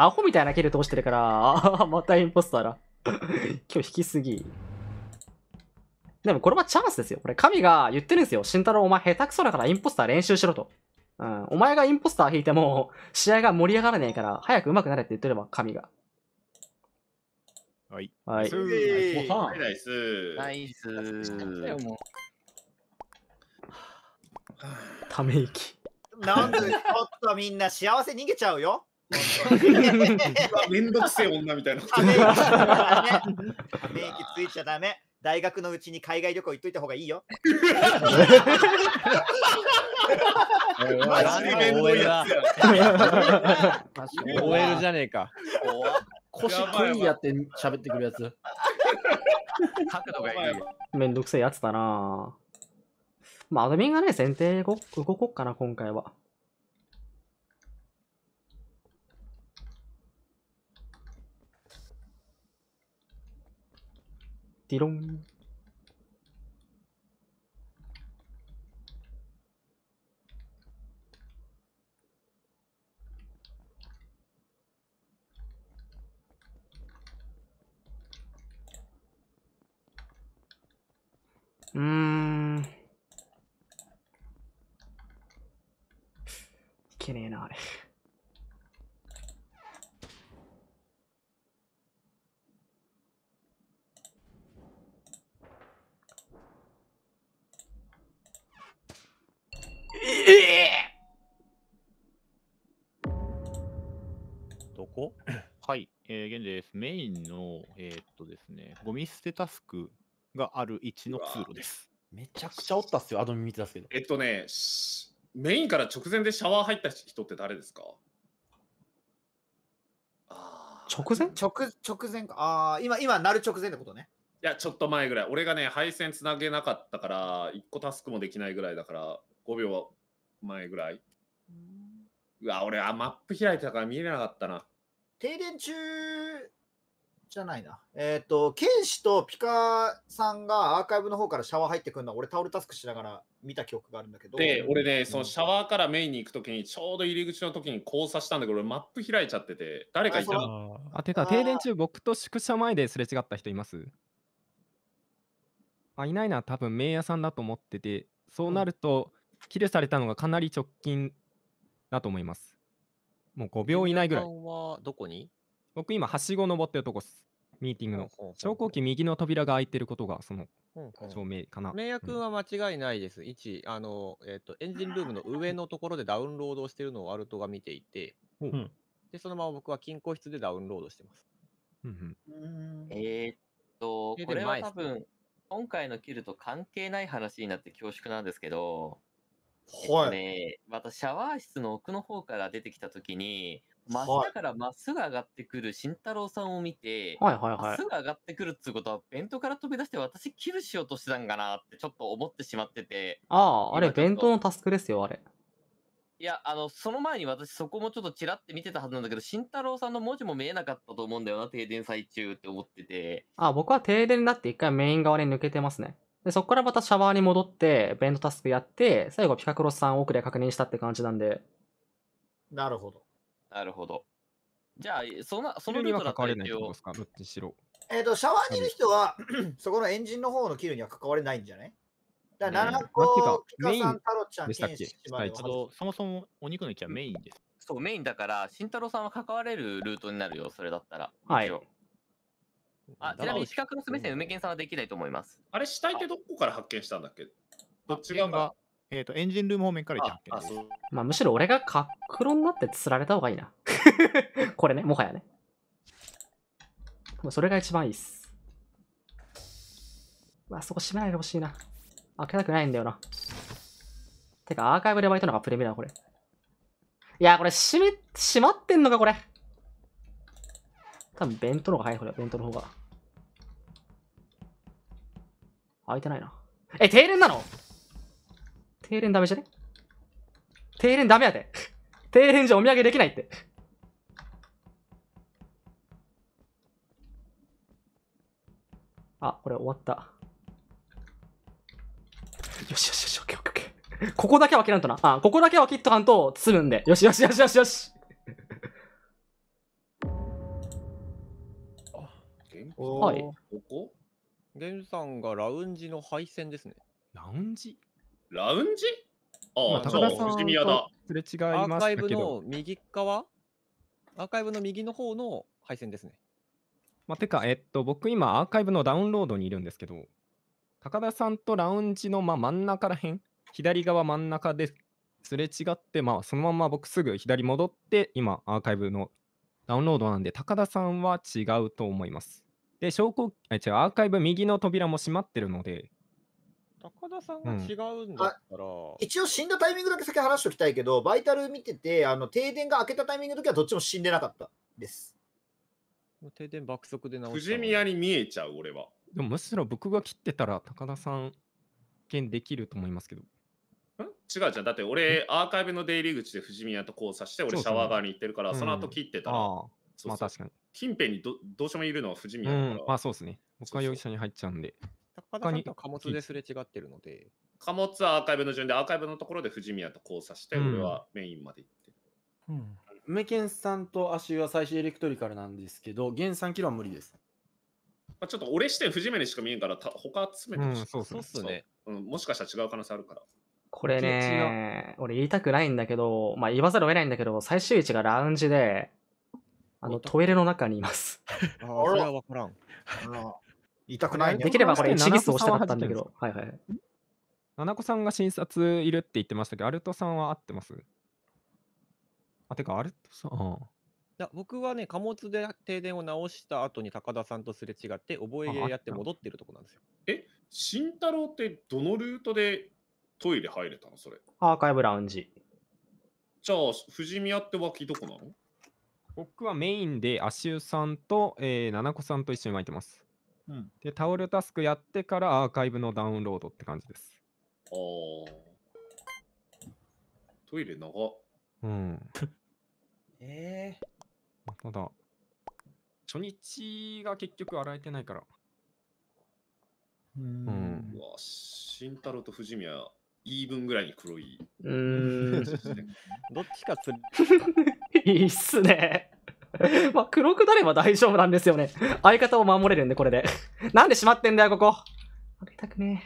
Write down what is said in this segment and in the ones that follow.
アホみたいなキル通してるから、またインポスターだ。今日引きすぎ。でもこれはチャンスですよ。これ神が言ってるんですよ。慎太郎お前下手くそだからインポスター練習しろと。うん。お前がインポスター引いても 試合が盛り上がらねえから早く上手くなれって言ってれば神が。はい。はい。ナイス。ナイス。ため息。なんでちょっとみんな幸せ逃げちゃうよ。めんどくせえ女みたいな。免疫ついちゃダメ。大学のうちに海外旅行行っといた方がいいよ。マジで面倒いやつや。OL じゃねえか。腰こいやって喋ってくるやつ。めんどくせえやつだなまあ、アドミンがね、先手動こっかな、今回は。 띠롱 음... 기네 나래 え えどこ はい、えー、現在です。メインの、えー、っとですね、ゴミ捨てタスクがある位置の通路です。めちゃくちゃおったっすよ、アドミ見てたっすけど。えっとね、メインから直前でシャワー入った人って誰ですか直前直直前か。ああ、今、今、なる直前ってことね。いや、ちょっと前ぐらい。俺がね、配線つなげなかったから、1個タスクもできないぐらいだから、5秒前ぐらい。うわ、俺、あ、マップ開いてたから見えなかったな。停電中じゃないな。えっ、ー、と、ケンシとピカさんがアーカイブの方からシャワー入ってくるのは、俺タオルタスクしながら見た記憶があるんだけど。で、俺ね、そのシャワーからメインに行くときに、ちょうど入り口のときに交差したんだけど、マップ開いちゃってて、誰かいたああ、てか、停電中、僕と宿舎前ですれ違った人いますあ、いないな、多分、名屋さんだと思ってて、そうなると、キルされたのがかなり直近だと思います。もう5秒以内ぐらい。はどこに僕今、はしご登ってるとこです。ミーティングの。昇降機右の扉が開いてることが、その証明かな。明君は間違いないです。1、あの、えっ、ー、と、エンジンルームの上のところでダウンロードしてるのをアルトが見ていて、うん、で、そのまま僕は金庫室でダウンロードしてます。うん、えー、っと、これは多分、今回のキルと関係ない話になって恐縮なんですけど、はいね、またシャワー室の奥の方から出てきた時に真下からまっすぐ上がってくる慎太郎さんを見て、はいはいはい、まっすぐ上がってくるっつうことは弁当から飛び出して私キルしようとしてたんかなってちょっと思ってしまっててあああれ弁当のタスクですよあれいやあのその前に私そこもちょっとちらって見てたはずなんだけど慎太郎さんの文字も見えなかったと思うんだよな停電最中って思っててあ僕は停電だって一回メイン側に抜けてますねで、そこからまたシャワーに戻って、ベントタスクやって、最後ピカクロスさん奥で確認したって感じなんで。なるほど。なるほど。じゃあ、その、そのルートだったらどっちしろ。えっ、ー、と、シャワーにいる人は、そこのエンジンの方のキルには関われないんじゃないだから7個、ピカさん、タロちゃん、ケンシまでそもそもお肉の木はメインです。そう、メインだから、慎太郎さんは関われるルートになるよ、それだったら。はい。あちなみに視覚の目線、梅健さんはできないと思います。あれ、死体ってどこから発見したんだっけどっち側がえっ、ー、と、エンジンルーム方面から行ってあそう。まあ、むしろ俺が角になって釣られた方がいいな。これね、もはやね。もうそれが一番いいっす。まあ、そこ閉めないでほしいな。開けたくないんだよな。てか、アーカイブで巻いたのがプレミアだ、これ。いや、これ閉め、閉まってんのか、これ。多分弁当の方が早い、これ。弁当の方が。開いてないな。え、停電なの停電ダメじゃね停電ダメやで。停電じゃお土産できないって。あ、これ終わった。よしよしよし、オッケーオッケーオッケー。ここだけは切らんとな。あ、ここだけは切っとかんと、包むんで。よしよしよしよしよし。はい。ここ源さんがラウンジの配線ですね。ラウンジラウンジああ、高田さんとすれ違いアーカイブの右側アーカイブの右の方の配線ですね。まあ、てか、えっと、僕今アーカイブのダウンロードにいるんですけど、高田さんとラウンジのまあ真ん中らへん、左側真ん中ですれ違って、まあ、そのまま僕すぐ左戻って、今アーカイブのダウンロードなんで、高田さんは違うと思います。で、証拠、え、違う、アーカイブ右の扉も閉まってるので、高田さんが違うんだったら、一応死んだタイミングだけ先話しておきたいけど、バイタル見てて、あの停電が開けたタイミングの時はどっちも死んでなかったです。もう停電爆速で直富した宮に見えちゃう、俺は。でもむしろ僕が切ってたら高田さん、見できると思いますけど。ん違うじゃん。だって俺、アーカイブの出入り口で藤宮と交差して、俺、シャワー側に行ってるから、そうその後切ってたら、ああ、そうまあそう確かに。近辺にどどうしてもいるのは藤宮だから、ん、まあそうですね。僕は容疑者に入っちゃうんで。高田さんとは貨物ですれ違ってるので、貨物はアーカイブの順で、アーカイブのところで藤宮と交差して、うん俺はメインまで行ってる。うん。梅健さんと足湯は最終エレクトリカルなんですけど、現3キロは無理です。まあ、ちょっと俺視点藤宮にしか見えんから、た他集めてほしい、うんそうっすね。うん。もしかしたら違う可能性あるから。これね、俺言いたくないんだけど、まあ言わざるを得ないんだけど、最終位置がラウンジで、あの、トイレの中にいます。ああ、それは分からん。痛くないね。できればこれ一リスをしたかったんだけど。はいはい。七子さんが診察いるって言ってましたけど、アルトさんは合ってますあ、てか、アルトさん。いや僕はね、貨物で停電を直した後に高田さんとすれ違って、覚えやって戻ってるとこなんですよ。え、慎太郎ってどのルートでトイレ入れたのそれ。アーカイブラウンジ。じゃあ、富士宮って脇どこなの僕はメインで足湯さんと、えー、七子さんと一緒に巻いてます。うん、で、タオルタスクやってからアーカイブのダウンロードって感じです。ああ。トイレ長うん。え えー、ただ、初日が結局洗えてないから。うん。うわ、慎太郎と藤宮、イーブンぐらいに黒い。うん。どっちかつ。いいっすね。まあ、黒くなれば大丈夫なんですよね。相方を守れるんで、これで。なんで閉まってんだよ、ここ。あげたくね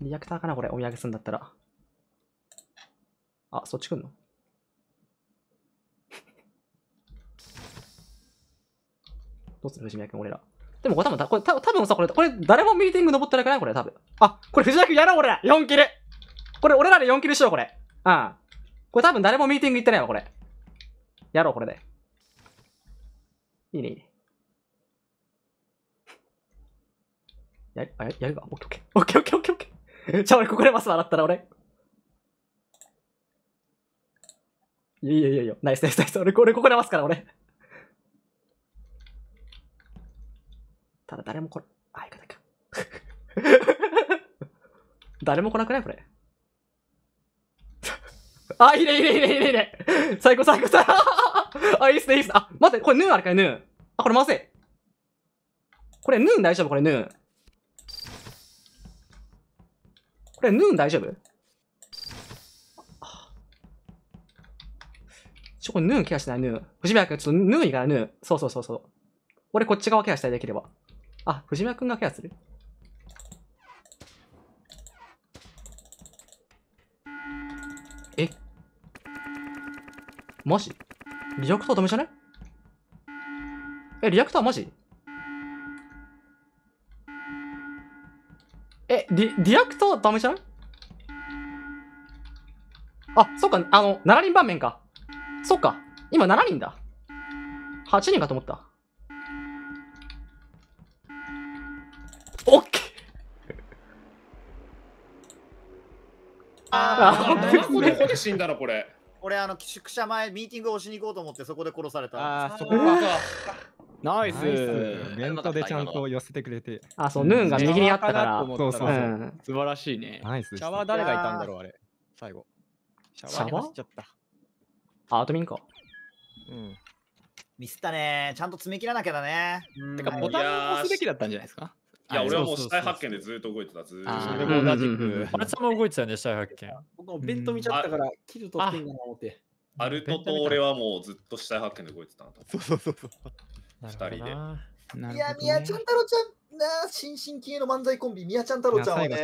え。リアクターかな、これ。お土産すんだったら。あ、そっち来んの どうする藤宮君、俺ら。でもこれ多分、これ多分さ、これ、これ誰もミーティング登ってないかいこれ多分。あ、これ藤宮君やろう、俺ら !4 キルこれ俺らで4キルしよう、これ。うん。これ多分誰もミーティング行ってないわ、これ。やろう、これで。いいね、いいね。やあ、やるか。オッケーオッケー。オッケーオッケーオッケーオッケー。じゃあ俺ここでマス笑ったら俺。いやいやいやいや、ナイスナイスナイス。俺、俺ここでますから俺。ただ誰もこれ、あ、いかないか。誰も来なくないこれ。あ、いいねいいねいいねいいね。最高最高最高。あ、いいっすね、いいっすね。あ、待って、これヌーあれかい、ヌー。あ、これずい。これヌーン大丈夫これヌーン。これヌーン大丈夫ちょ、これヌーンケアしてない、ヌーン。藤宮君、ちょっとヌーンいいから、ヌーン。そうそうそうそう。俺こっち側ケアしたいできれば。あ、藤宮君がケアするえマジリアクターダメじゃねえ、リアクターマジえ、リ、リアクターダメじゃないあ、そっか、あの、7人盤面か。そっか。今7人だ。8人かと思った。オッケーあー、こあ、で死んだら俺、あの、宿舎前、ミーティングをしに行こうと思って、そこで殺された。ああ、そこか。ナイスメントでちゃんと寄せてくれて。あ、そう、ヌーンが右にあったから。そうそうそう。素晴らしいね。ナイス。シャワー誰がいたんだろう、あれ。最後。シャワーに走っちゃった。アートミンか。うん。ミスったね。ちゃんと詰め切らなきゃだね。てか、ボタンを押すべきだったんじゃないですかいや、俺はもう死体発見でずっと動いてた、ずっと。俺も同じく。あれさも動いてたね、死体発見。僕も弁当見ちゃったから、キル取ってんだな思って。アルトと俺はもうずっと死体発見で動いてたそうそうそうそう。二人で。いや、宮ちゃん太郎ちゃんな、新進気鋭の漫才コンビ、宮ちゃん太郎ちゃんはね。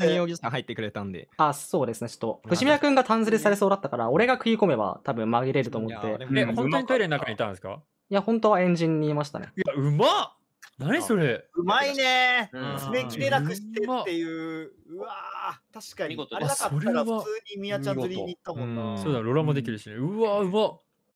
新容疑者入ってくれたんで。あ、そうですね、ちょっと。藤宮君が単ずれされそうだったから、俺が食い込めば多分紛れると思って。え、本当にトイレの中にいたんですかいや、本当はエンジンにいましたね。いや、うまっ何それうまいね爪、うんうん、切れなくしてっていう。うわ確かに。あれだから普通に宮ちゃん釣りに行ったもんな。そうだ、ロラもできるしね。うわうまっ